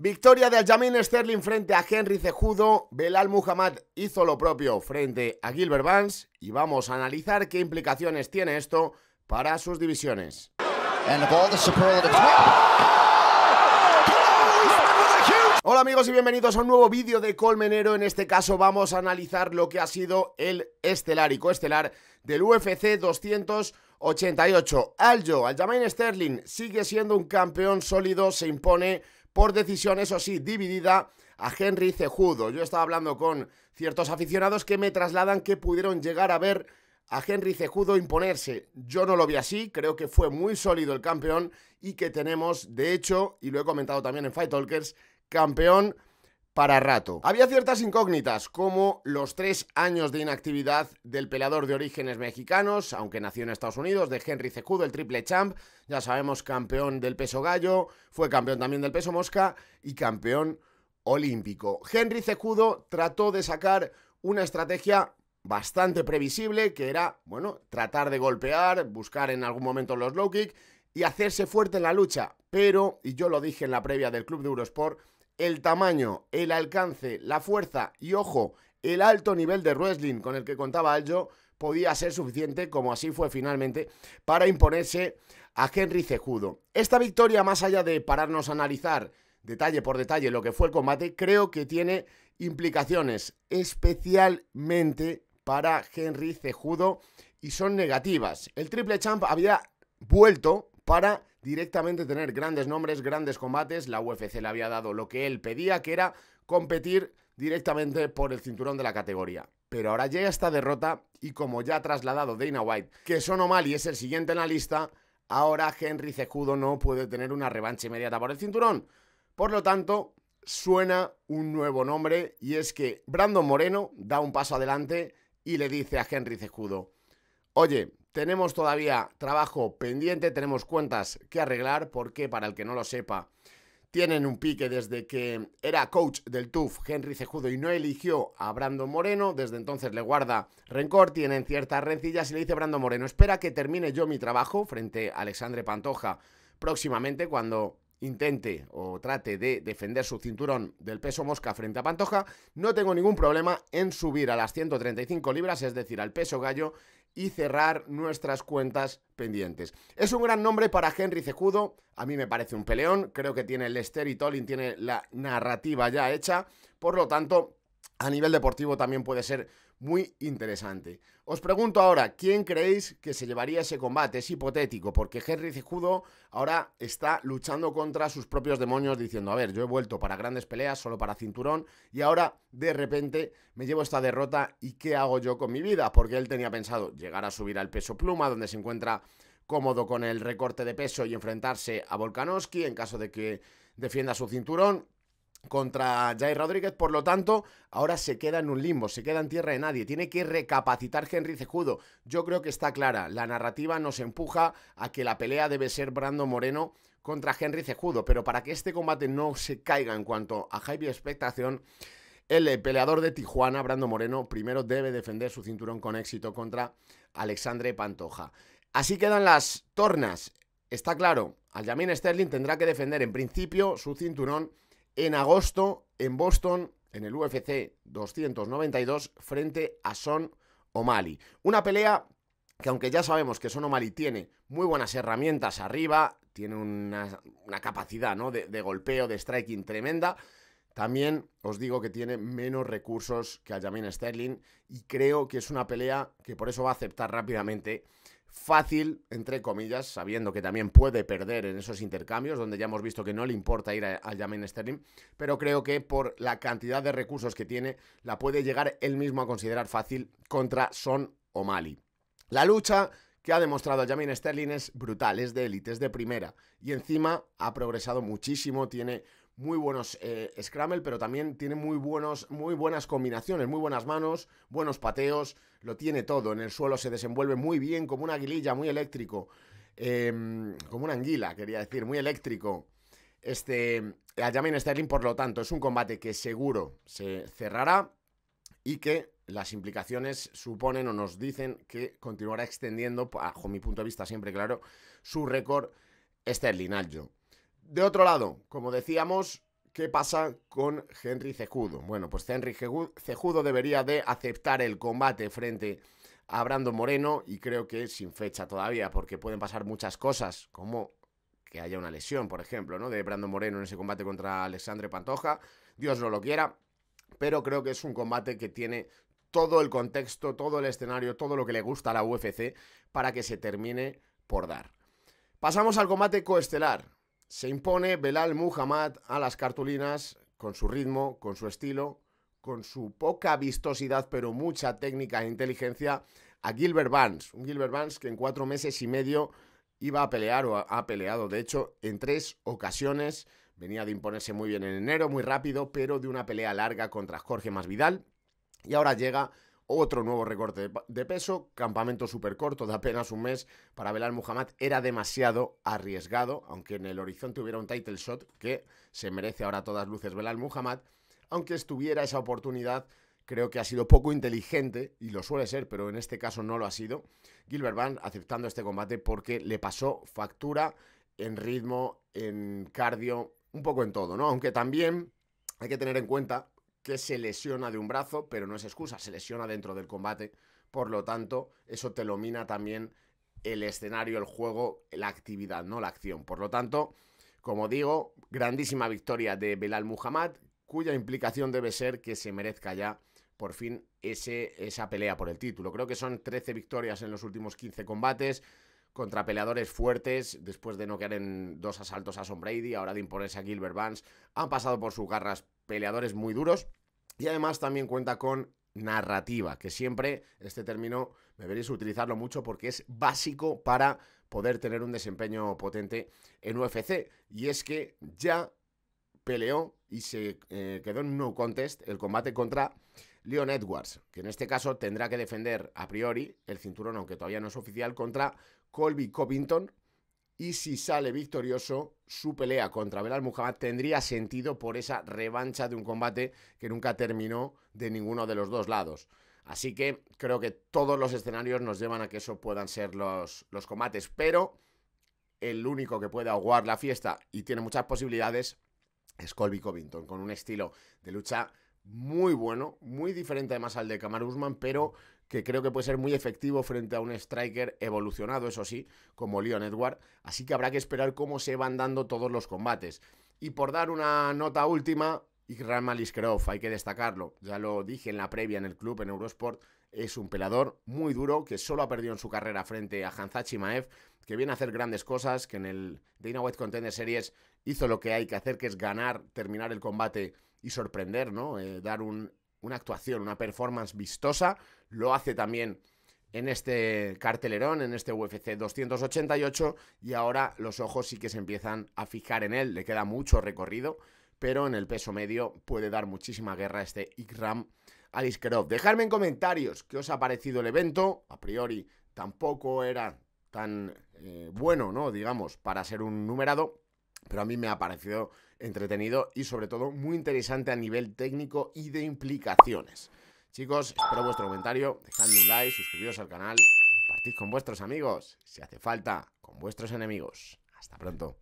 Victoria de Aljamain Sterling frente a Henry Cejudo, Belal Muhammad hizo lo propio frente a Gilbert Vance y vamos a analizar qué implicaciones tiene esto para sus divisiones. Hola amigos y bienvenidos a un nuevo vídeo de Colmenero. En este caso vamos a analizar lo que ha sido el estelar y coestelar del UFC 288. Aljo, Aljamain Sterling sigue siendo un campeón sólido, se impone por decisión, eso sí, dividida a Henry Cejudo. Yo estaba hablando con ciertos aficionados que me trasladan que pudieron llegar a ver a Henry Cejudo imponerse. Yo no lo vi así, creo que fue muy sólido el campeón y que tenemos, de hecho, y lo he comentado también en Fight Talkers, campeón para rato. Había ciertas incógnitas, como los tres años de inactividad del peleador de orígenes mexicanos, aunque nació en Estados Unidos, de Henry Cejudo, el triple champ, ya sabemos, campeón del peso gallo, fue campeón también del peso mosca y campeón olímpico. Henry Cejudo trató de sacar una estrategia bastante previsible, que era, bueno, tratar de golpear, buscar en algún momento los low kick y hacerse fuerte en la lucha. Pero, y yo lo dije en la previa del Club de Eurosport, el tamaño, el alcance, la fuerza y, ojo, el alto nivel de wrestling con el que contaba Aljo podía ser suficiente, como así fue finalmente, para imponerse a Henry Cejudo. Esta victoria, más allá de pararnos a analizar detalle por detalle lo que fue el combate, creo que tiene implicaciones especialmente para Henry Cejudo y son negativas. El Triple Champ había vuelto para directamente tener grandes nombres, grandes combates. La UFC le había dado lo que él pedía, que era competir directamente por el cinturón de la categoría. Pero ahora llega esta derrota y como ya ha trasladado Dana White, que sonó mal y es el siguiente en la lista, ahora Henry Cejudo no puede tener una revancha inmediata por el cinturón. Por lo tanto, suena un nuevo nombre y es que Brandon Moreno da un paso adelante y le dice a Henry Cejudo, oye, tenemos todavía trabajo pendiente, tenemos cuentas que arreglar, porque para el que no lo sepa, tienen un pique desde que era coach del TUF Henry Cejudo y no eligió a Brando Moreno, desde entonces le guarda rencor, tienen ciertas rencillas y le dice Brando Moreno, espera que termine yo mi trabajo frente a Alexandre Pantoja próximamente cuando intente o trate de defender su cinturón del peso mosca frente a Pantoja, no tengo ningún problema en subir a las 135 libras, es decir, al peso gallo, y cerrar nuestras cuentas pendientes. Es un gran nombre para Henry Cejudo, a mí me parece un peleón, creo que tiene Lester y Tolin, tiene la narrativa ya hecha, por lo tanto a nivel deportivo también puede ser muy interesante. Os pregunto ahora, ¿quién creéis que se llevaría ese combate? Es hipotético, porque Henry Cejudo ahora está luchando contra sus propios demonios diciendo, a ver, yo he vuelto para grandes peleas, solo para cinturón, y ahora de repente me llevo esta derrota y ¿qué hago yo con mi vida? Porque él tenía pensado llegar a subir al peso pluma, donde se encuentra cómodo con el recorte de peso y enfrentarse a Volkanovski en caso de que defienda su cinturón contra Jai Rodríguez. Por lo tanto, ahora se queda en un limbo, se queda en tierra de nadie. Tiene que recapacitar Henry Cejudo. Yo creo que está clara. La narrativa nos empuja a que la pelea debe ser Brando Moreno contra Henry Cejudo. Pero para que este combate no se caiga en cuanto a hype y expectación, el eh, peleador de Tijuana, Brando Moreno, primero debe defender su cinturón con éxito contra Alexandre Pantoja. Así quedan las tornas. Está claro, Aljamain Sterling tendrá que defender en principio su cinturón en agosto en Boston, en el UFC 292, frente a Son O'Malley. Una pelea que aunque ya sabemos que Son O'Malley tiene muy buenas herramientas arriba, tiene una, capacidad ¿no? de, golpeo, de striking tremenda, también os digo que tiene menos recursos que Aljamain Sterling y creo que es una pelea que por eso va a aceptar rápidamente fácil, entre comillas, sabiendo que también puede perder en esos intercambios, donde ya hemos visto que no le importa ir al Jamin Sterling, pero creo que por la cantidad de recursos que tiene, la puede llegar él mismo a considerar fácil contra Son o Mali. La lucha que ha demostrado Jamin Sterling es brutal, es de élite, es de primera. Y encima ha progresado muchísimo, tiene muy buenos eh, Scramble, pero también tiene muy, buenos, muy buenas combinaciones, muy buenas manos, buenos pateos, lo tiene todo. En el suelo se desenvuelve muy bien, como una aguililla, muy eléctrico. Em, como una anguila, quería decir, muy eléctrico. Este, a Jamin Sterling, por lo tanto, es un combate que seguro se cerrará y que las implicaciones suponen o nos dicen que continuará extendiendo, bajo mi punto de vista siempre claro, su récord Sterling de otro lado, como decíamos, ¿qué pasa con Henry Cejudo? Bueno, pues Henry Cejudo debería de aceptar el combate frente a Brando Moreno y creo que sin fecha todavía, porque pueden pasar muchas cosas, como que haya una lesión, por ejemplo, ¿no? De Brando Moreno en ese combate contra Alexandre Pantoja, Dios no lo quiera, pero creo que es un combate que tiene todo el contexto, todo el escenario, todo lo que le gusta a la UFC para que se termine por dar. Pasamos al combate coestelar. Se impone Belal Muhammad a las cartulinas con su ritmo, con su estilo, con su poca vistosidad pero mucha técnica e inteligencia a Gilbert Burns, Un Gilbert Burns que en cuatro meses y medio iba a pelear o ha peleado. De hecho, en tres ocasiones venía de imponerse muy bien en enero, muy rápido, pero de una pelea larga contra Jorge Masvidal. Y ahora llega otro nuevo recorte de peso, campamento súper corto de apenas un mes para Belal Muhammad era demasiado arriesgado, aunque en el horizonte hubiera un title shot que se merece ahora todas luces Belal Muhammad, aunque estuviera esa oportunidad creo que ha sido poco inteligente, y lo suele ser, pero en este caso no lo ha sido, Gilbert Van aceptando este combate porque le pasó factura en ritmo, en cardio, un poco en todo, ¿no? Aunque también hay que tener en cuenta se lesiona de un brazo, pero no es excusa, se lesiona dentro del combate. Por lo tanto, eso te lo mina también el escenario, el juego, la actividad, no la acción. Por lo tanto, como digo, grandísima victoria de Belal Muhammad, cuya implicación debe ser que se merezca ya por fin ese, esa pelea por el título. Creo que son 13 victorias en los últimos 15 combates contra peleadores fuertes, después de no quedar en dos asaltos a Son Brady, ahora de imponerse a Gilbert Vance, han pasado por sus garras peleadores muy duros y además también cuenta con narrativa, que siempre este término me veréis utilizarlo mucho porque es básico para poder tener un desempeño potente en UFC. Y es que ya peleó y se eh, quedó en no contest el combate contra Leon Edwards, que en este caso tendrá que defender a priori el cinturón, aunque todavía no es oficial, contra Colby Covington, y si sale victorioso, su pelea contra Belal Muhammad tendría sentido por esa revancha de un combate que nunca terminó de ninguno de los dos lados. Así que creo que todos los escenarios nos llevan a que eso puedan ser los, los combates, pero el único que puede aguar la fiesta y tiene muchas posibilidades es Colby Covington, con un estilo de lucha muy bueno, muy diferente además al de Kamaru Usman, pero que creo que puede ser muy efectivo frente a un striker evolucionado, eso sí, como Leon Edward. Así que habrá que esperar cómo se van dando todos los combates. Y por dar una nota última, Ikram Maliskerov, hay que destacarlo. Ya lo dije en la previa en el club, en Eurosport. Es un pelador muy duro que solo ha perdido en su carrera frente a Hanzachi Maev, que viene a hacer grandes cosas, que en el Dana White Contender Series hizo lo que hay que hacer, que es ganar, terminar el combate y sorprender, ¿no? Eh, dar un una actuación, una performance vistosa. Lo hace también en este cartelerón, en este UFC 288, y ahora los ojos sí que se empiezan a fijar en él, le queda mucho recorrido, pero en el peso medio puede dar muchísima guerra este Ikram Aliskerov. Dejadme en comentarios qué os ha parecido el evento, a priori tampoco era tan eh, bueno, ¿no? Digamos, para ser un numerado, pero a mí me ha parecido entretenido y sobre todo muy interesante a nivel técnico y de implicaciones. Chicos, espero vuestro comentario, dejadme un like, suscribiros al canal, partid con vuestros amigos, si hace falta, con vuestros enemigos. Hasta pronto.